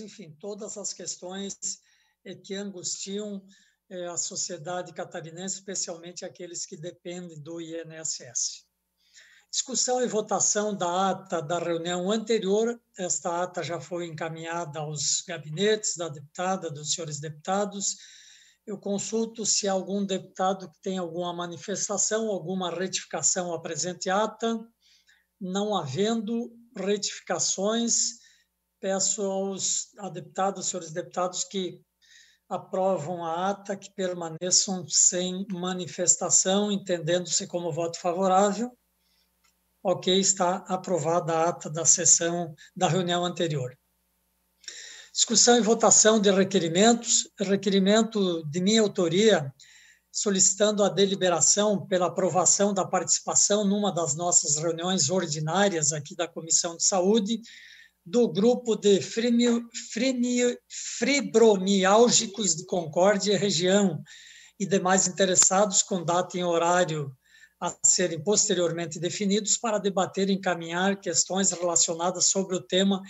enfim, todas as questões é, que angustiam é, a sociedade catarinense, especialmente aqueles que dependem do INSS. Discussão e votação da ata da reunião anterior. Esta ata já foi encaminhada aos gabinetes da deputada, dos senhores deputados. Eu consulto se algum deputado que tem alguma manifestação, alguma retificação à presente ata. Não havendo retificações, peço aos deputados, senhores deputados, que aprovam a ata, que permaneçam sem manifestação, entendendo-se como voto favorável. Ok, está aprovada a ata da sessão da reunião anterior. Discussão e votação de requerimentos. Requerimento de minha autoria solicitando a deliberação pela aprovação da participação numa das nossas reuniões ordinárias aqui da Comissão de Saúde do grupo de fibromialgicos de Concórdia e região e demais interessados com data e horário a serem posteriormente definidos para debater e encaminhar questões relacionadas sobre o tema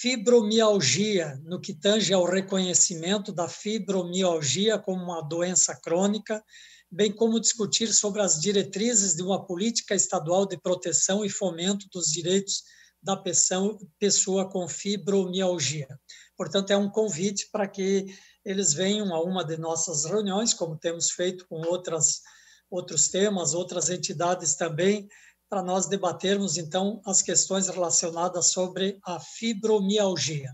fibromialgia, no que tange ao reconhecimento da fibromialgia como uma doença crônica, bem como discutir sobre as diretrizes de uma política estadual de proteção e fomento dos direitos da pessoa com fibromialgia. Portanto, é um convite para que eles venham a uma de nossas reuniões, como temos feito com outras outros temas, outras entidades também, para nós debatermos então as questões relacionadas sobre a fibromialgia.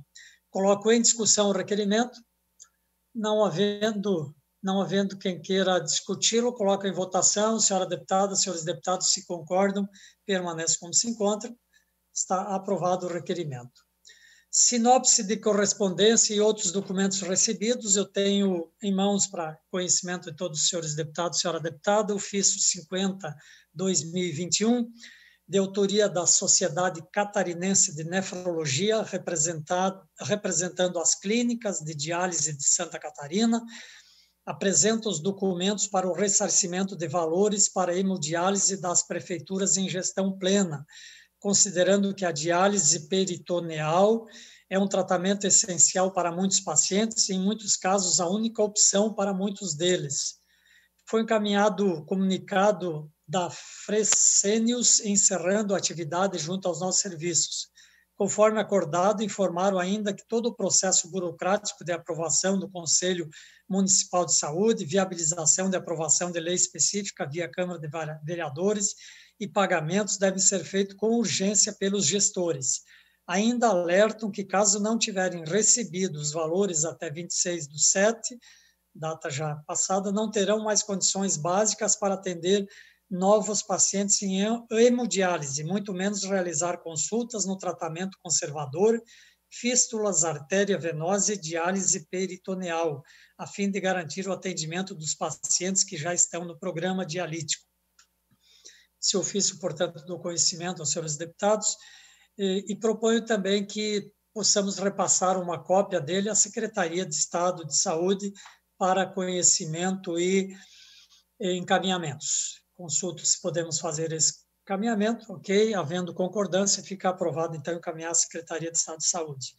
Coloco em discussão o requerimento, não havendo não havendo quem queira discuti-lo, coloco em votação. Senhora deputada, senhores deputados, se concordam, permanece como se encontra. Está aprovado o requerimento. Sinopse de correspondência e outros documentos recebidos, eu tenho em mãos para conhecimento de todos os senhores deputados, senhora deputada, o FISO 50 2021, de autoria da Sociedade Catarinense de Nefrologia, representando as clínicas de diálise de Santa Catarina, apresenta os documentos para o ressarcimento de valores para hemodiálise das prefeituras em gestão plena, considerando que a diálise peritoneal é um tratamento essencial para muitos pacientes e, em muitos casos, a única opção para muitos deles. Foi encaminhado comunicado da Fresenius encerrando a atividade junto aos nossos serviços. Conforme acordado, informaram ainda que todo o processo burocrático de aprovação do Conselho Municipal de Saúde, viabilização de aprovação de lei específica via Câmara de Vereadores e pagamentos devem ser feitos com urgência pelos gestores. Ainda alertam que, caso não tiverem recebido os valores até 26 do 7, data já passada, não terão mais condições básicas para atender novos pacientes em hemodiálise, muito menos realizar consultas no tratamento conservador, fístulas artéria venosa e diálise peritoneal, a fim de garantir o atendimento dos pacientes que já estão no programa dialítico esse ofício, portanto, do conhecimento aos senhores deputados, e, e proponho também que possamos repassar uma cópia dele à Secretaria de Estado de Saúde para conhecimento e, e encaminhamentos. Consulto se podemos fazer esse encaminhamento, ok? Havendo concordância, fica aprovado, então, encaminhar à Secretaria de Estado de Saúde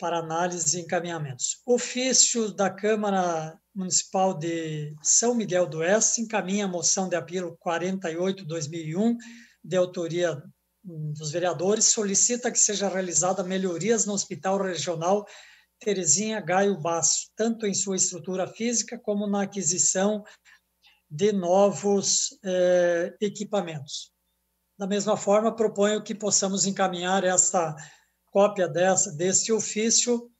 para análise e encaminhamentos. Ofício da Câmara Municipal de São Miguel do Oeste encaminha a moção de apelo 48/2001 de autoria dos vereadores solicita que seja realizada melhorias no Hospital Regional Terezinha Gaio Basso, tanto em sua estrutura física como na aquisição de novos eh, equipamentos. Da mesma forma, proponho que possamos encaminhar esta cópia dessa, desse ofício,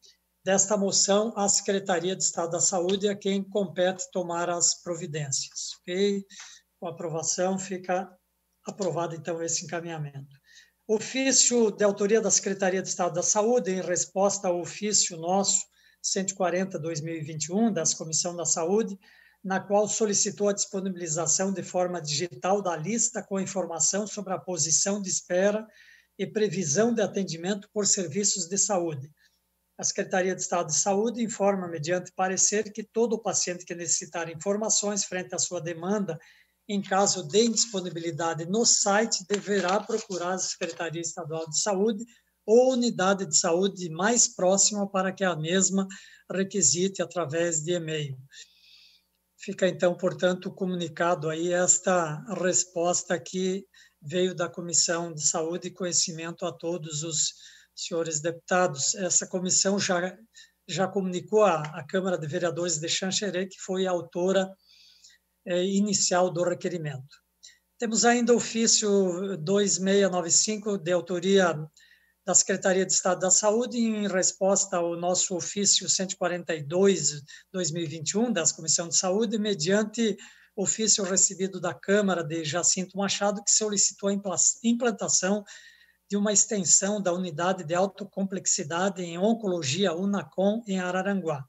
desta moção, à Secretaria de Estado da Saúde, a quem compete tomar as providências. Ok? Com aprovação, fica aprovado, então, esse encaminhamento. Ofício de autoria da Secretaria de Estado da Saúde, em resposta ao ofício nosso 140-2021 das Comissão da Saúde, na qual solicitou a disponibilização de forma digital da lista com informação sobre a posição de espera e previsão de atendimento por serviços de saúde. A Secretaria de Estado de Saúde informa, mediante parecer, que todo paciente que necessitar informações frente à sua demanda, em caso de indisponibilidade no site, deverá procurar a Secretaria Estadual de Saúde ou unidade de saúde mais próxima para que a mesma requisite através de e-mail. Fica então, portanto, comunicado aí esta resposta que veio da Comissão de Saúde e Conhecimento a todos os senhores deputados. Essa comissão já, já comunicou à, à Câmara de Vereadores de Xanxerê, que foi a autora eh, inicial do requerimento. Temos ainda o ofício 2695, de autoria da Secretaria de Estado da Saúde, em resposta ao nosso ofício 142-2021 das Comissão de Saúde, mediante ofício recebido da Câmara de Jacinto Machado, que solicitou a implantação de uma extensão da unidade de autocomplexidade em oncologia UNACOM em Araranguá.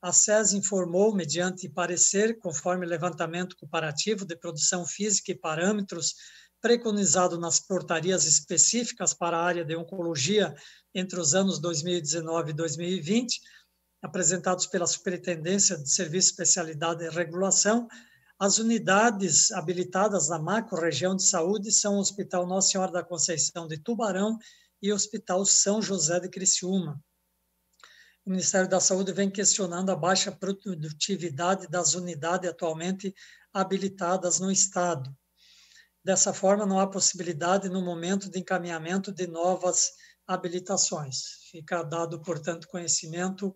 A SES informou, mediante parecer, conforme levantamento comparativo de produção física e parâmetros preconizado nas portarias específicas para a área de oncologia entre os anos 2019 e 2020, apresentados pela Superintendência de Serviço, Especialidade e Regulação, as unidades habilitadas na macro-região de saúde são o Hospital Nossa Senhora da Conceição de Tubarão e o Hospital São José de Criciúma. O Ministério da Saúde vem questionando a baixa produtividade das unidades atualmente habilitadas no Estado. Dessa forma, não há possibilidade no momento de encaminhamento de novas habilitações. Fica dado, portanto, conhecimento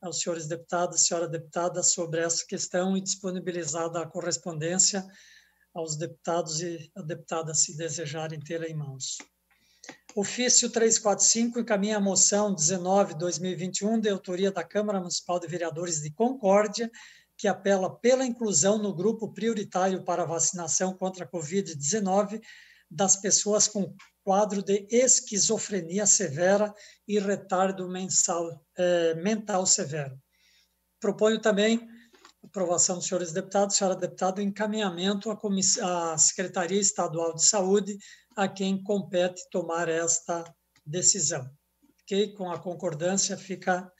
aos senhores deputados, senhora deputada, sobre essa questão e disponibilizada a correspondência aos deputados e a deputada se desejarem tê-la em mãos. Ofício 345 encaminha a moção 19/2021 de autoria da Câmara Municipal de Vereadores de Concórdia, que apela pela inclusão no grupo prioritário para vacinação contra a COVID-19 das pessoas com quadro de esquizofrenia severa e retardo mensal, eh, mental severo. Proponho também aprovação dos senhores deputados, senhora deputada, encaminhamento à, à Secretaria Estadual de Saúde, a quem compete tomar esta decisão. Ok? Com a concordância fica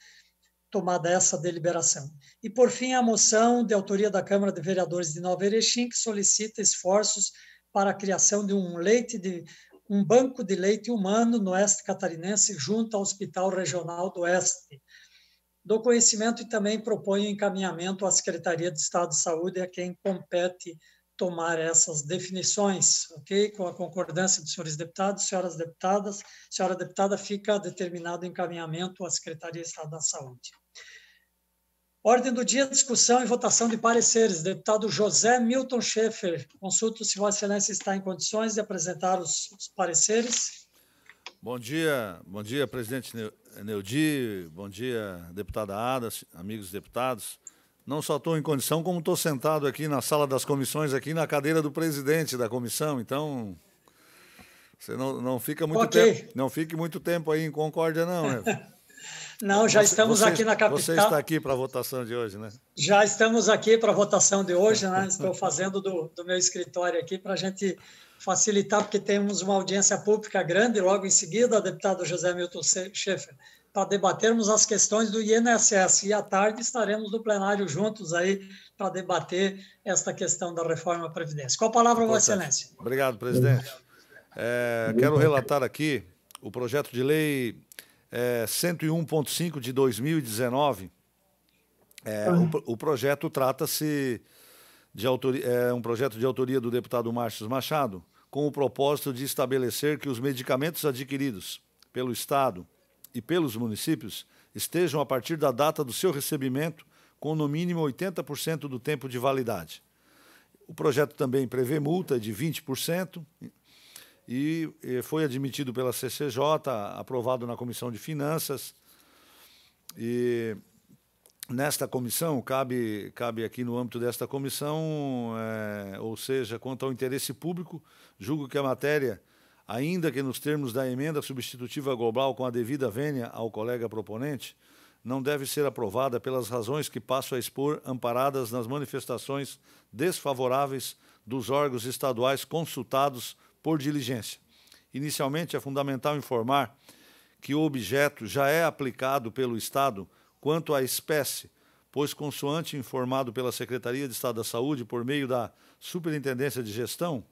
tomada essa deliberação. E, por fim, a moção de autoria da Câmara de Vereadores de Nova Erechim, que solicita esforços para a criação de um leite de um banco de leite humano no oeste catarinense junto ao Hospital Regional do Oeste. Dou conhecimento e também proponho encaminhamento à Secretaria de Estado de Saúde, a quem compete tomar essas definições, ok? Com a concordância dos senhores deputados, senhoras deputadas, senhora deputada, fica determinado encaminhamento à Secretaria de Estado da Saúde. Ordem do dia, discussão e votação de pareceres. Deputado José Milton Schaefer, consulto se Vossa Excelência está em condições de apresentar os, os pareceres. Bom dia, bom dia, presidente Neudi, bom dia, deputada Ada, amigos deputados. Não só estou em condição, como estou sentado aqui na sala das comissões, aqui na cadeira do presidente da comissão, então você não, não fica muito okay. tempo, não fique muito tempo aí em concórdia, não. Né? Não, já você, estamos você, aqui na capital. Você está aqui para a votação de hoje, né? Já estamos aqui para a votação de hoje, né? Estou fazendo do, do meu escritório aqui para a gente facilitar, porque temos uma audiência pública grande logo em seguida, deputado José Milton Schaefer, para debatermos as questões do INSS. E à tarde estaremos no plenário juntos aí para debater esta questão da reforma da Previdência. Com a palavra, Vossa Excelência. Obrigado, presidente. É, quero relatar aqui o projeto de lei é, 101.5 de 2019, é, uhum. o, o, projeto trata-se de autoria, é um projeto de autoria do deputado Márcio Machado, com o propósito de estabelecer que os medicamentos adquiridos pelo Estado e pelos municípios estejam, a partir da data do seu recebimento, com no mínimo 80% do tempo de validade. O projeto também prevê multa de 20% e eh, foi admitido pela CCJ, aprovado na Comissão de Finanças. E nesta comissão, cabe, cabe aqui no âmbito desta comissão, é, ou seja, quanto ao interesse público, julgo que a matéria, ainda que nos termos da emenda substitutiva global com a devida vênia ao colega proponente, não deve ser aprovada pelas razões que passo a expor, amparadas nas manifestações desfavoráveis dos órgãos estaduais consultados por diligência. Inicialmente, é fundamental informar que o objeto já é aplicado pelo Estado quanto à espécie, pois, consoante informado pela Secretaria de Estado da Saúde por meio da Superintendência de Gestão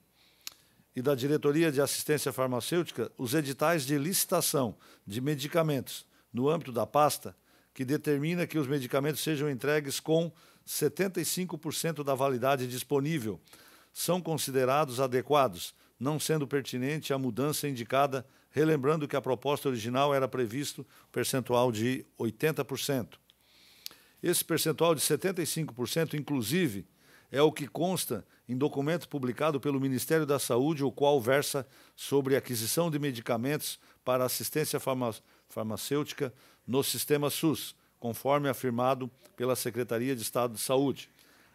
e da Diretoria de Assistência Farmacêutica, os editais de licitação de medicamentos no âmbito da pasta, que determina que os medicamentos sejam entregues com 75% da validade disponível, são considerados adequados não sendo pertinente a mudança indicada, relembrando que a proposta original era previsto percentual de 80%. Esse percentual de 75%, inclusive, é o que consta em documento publicado pelo Ministério da Saúde, o qual versa sobre aquisição de medicamentos para assistência farma farmacêutica no sistema SUS, conforme afirmado pela Secretaria de Estado de Saúde.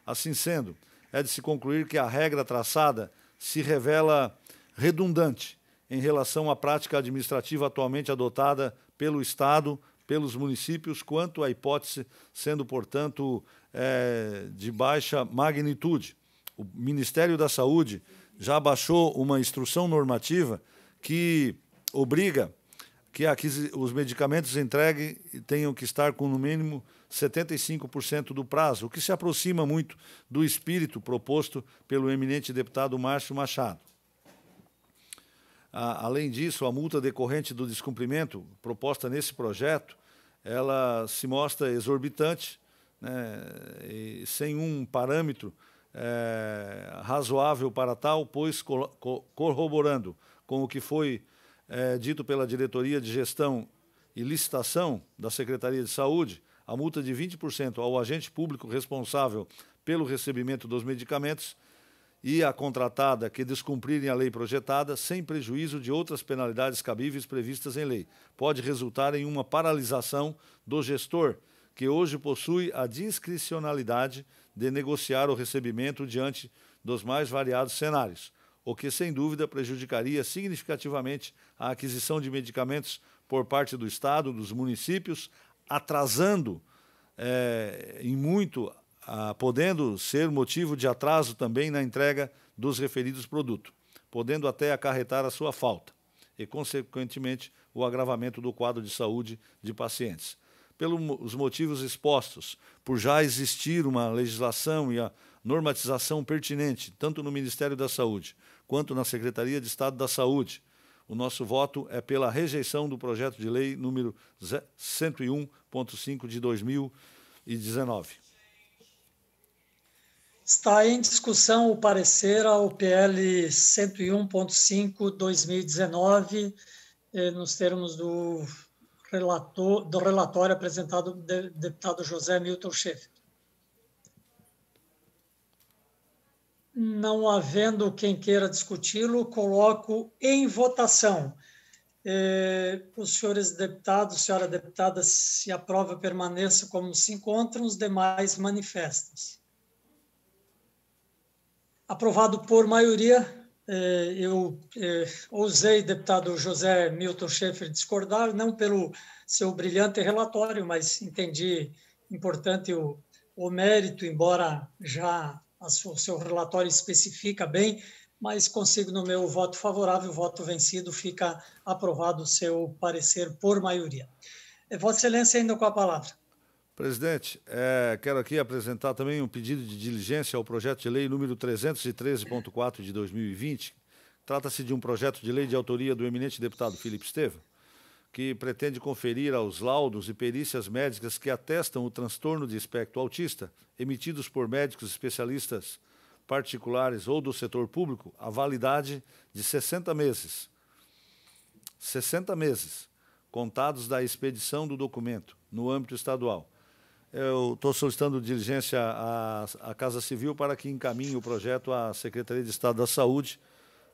Assim sendo, é de se concluir que a regra traçada se revela redundante em relação à prática administrativa atualmente adotada pelo Estado, pelos municípios, quanto à hipótese sendo, portanto, é, de baixa magnitude. O Ministério da Saúde já baixou uma instrução normativa que obriga que os medicamentos entregues tenham que estar com, no mínimo, 75% do prazo, o que se aproxima muito do espírito proposto pelo eminente deputado Márcio Machado. Além disso, a multa decorrente do descumprimento proposta nesse projeto, ela se mostra exorbitante, né, sem um parâmetro é, razoável para tal, pois corroborando com o que foi é, dito pela Diretoria de Gestão e Licitação da Secretaria de Saúde, a multa de 20% ao agente público responsável pelo recebimento dos medicamentos e a contratada que descumprirem a lei projetada, sem prejuízo de outras penalidades cabíveis previstas em lei. Pode resultar em uma paralisação do gestor, que hoje possui a discricionalidade de negociar o recebimento diante dos mais variados cenários, o que sem dúvida prejudicaria significativamente a aquisição de medicamentos por parte do Estado, dos municípios, atrasando é, em muito, a, podendo ser motivo de atraso também na entrega dos referidos produtos, podendo até acarretar a sua falta e, consequentemente, o agravamento do quadro de saúde de pacientes. Pelos motivos expostos, por já existir uma legislação e a normatização pertinente, tanto no Ministério da Saúde quanto na Secretaria de Estado da Saúde, o nosso voto é pela rejeição do projeto de lei número 101.5 de 2019. Está em discussão o parecer ao PL 101.5/2019, eh, nos termos do, relator, do relatório apresentado pelo deputado José Milton Schaefer. Não havendo quem queira discuti-lo, coloco em votação. Eh, os senhores deputados, senhora deputada, se a prova permaneça como se encontram, os demais manifestam Aprovado por maioria, eh, eu eh, ousei, deputado José Milton Schaefer, discordar, não pelo seu brilhante relatório, mas entendi importante o, o mérito, embora já o seu relatório especifica bem, mas consigo no meu voto favorável, voto vencido, fica aprovado o seu parecer por maioria. Eh, Vossa Excelência, ainda com a palavra. Presidente, é, quero aqui apresentar também um pedido de diligência ao projeto de lei número 313.4 de 2020. Trata-se de um projeto de lei de autoria do eminente deputado Felipe Estevam que pretende conferir aos laudos e perícias médicas que atestam o transtorno de espectro autista, emitidos por médicos especialistas particulares ou do setor público, a validade de 60 meses. 60 meses, contados da expedição do documento no âmbito estadual. Eu estou solicitando diligência à, à Casa Civil para que encaminhe o projeto à Secretaria de Estado da Saúde,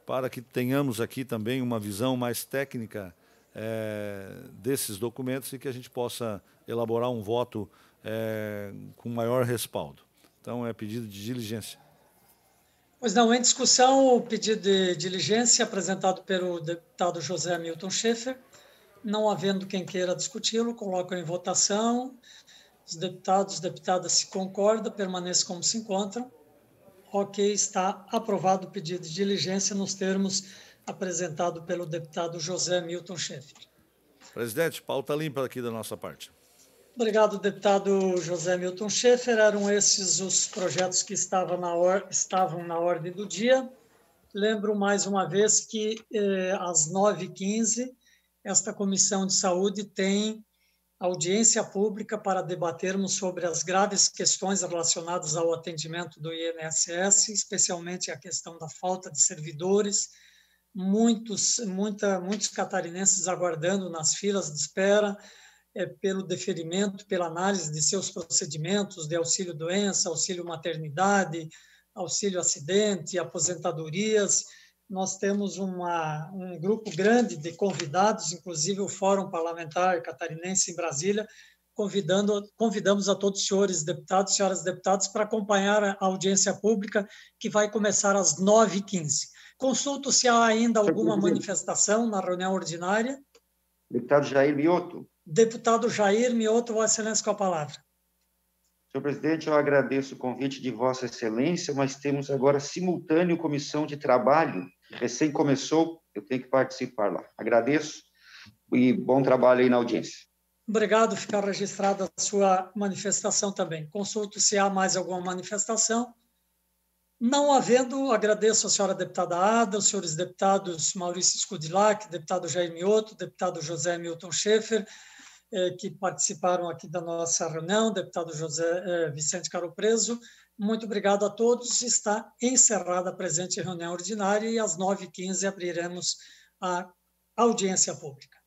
para que tenhamos aqui também uma visão mais técnica é, desses documentos e que a gente possa elaborar um voto é, com maior respaldo. Então, é pedido de diligência. Pois não, em discussão, o pedido de diligência apresentado pelo deputado José Milton Schaefer. Não havendo quem queira discuti-lo, coloco em votação. Os deputados e deputadas se concordam, permaneçam como se encontram. Ok, está aprovado o pedido de diligência nos termos apresentado pelo deputado José Milton Schaeffer. Presidente, pauta limpa aqui da nossa parte. Obrigado, deputado José Milton Schaeffer. Eram esses os projetos que estavam na, or estavam na ordem do dia. Lembro mais uma vez que eh, às 9h15, esta Comissão de Saúde tem audiência pública para debatermos sobre as graves questões relacionadas ao atendimento do INSS, especialmente a questão da falta de servidores, muitos, muita, muitos catarinenses aguardando nas filas de espera é, pelo deferimento, pela análise de seus procedimentos de auxílio doença, auxílio maternidade, auxílio acidente, aposentadorias. Nós temos uma, um grupo grande de convidados, inclusive o Fórum Parlamentar Catarinense em Brasília, convidando, convidamos a todos os senhores deputados, senhoras deputadas, para acompanhar a audiência pública que vai começar às 9h15. Consulto se há ainda alguma manifestação na reunião ordinária. Deputado Jair Mioto. Deputado Jair Mioto, Vossa Excelência, com a palavra. Senhor presidente, eu agradeço o convite de Vossa Excelência, mas temos agora simultâneo comissão de trabalho, que recém começou, eu tenho que participar lá. Agradeço e bom trabalho aí na audiência. Obrigado, ficar registrada a sua manifestação também. Consulto se há mais alguma manifestação. Não havendo, agradeço a senhora deputada Ada, os senhores deputados Maurício Scudilac, deputado Jair Mioto, deputado José Milton Schaefer, eh, que participaram aqui da nossa reunião, deputado José eh, Vicente Caro Preso. Muito obrigado a todos. Está encerrada a presente reunião ordinária e às 9h15 abriremos a audiência pública.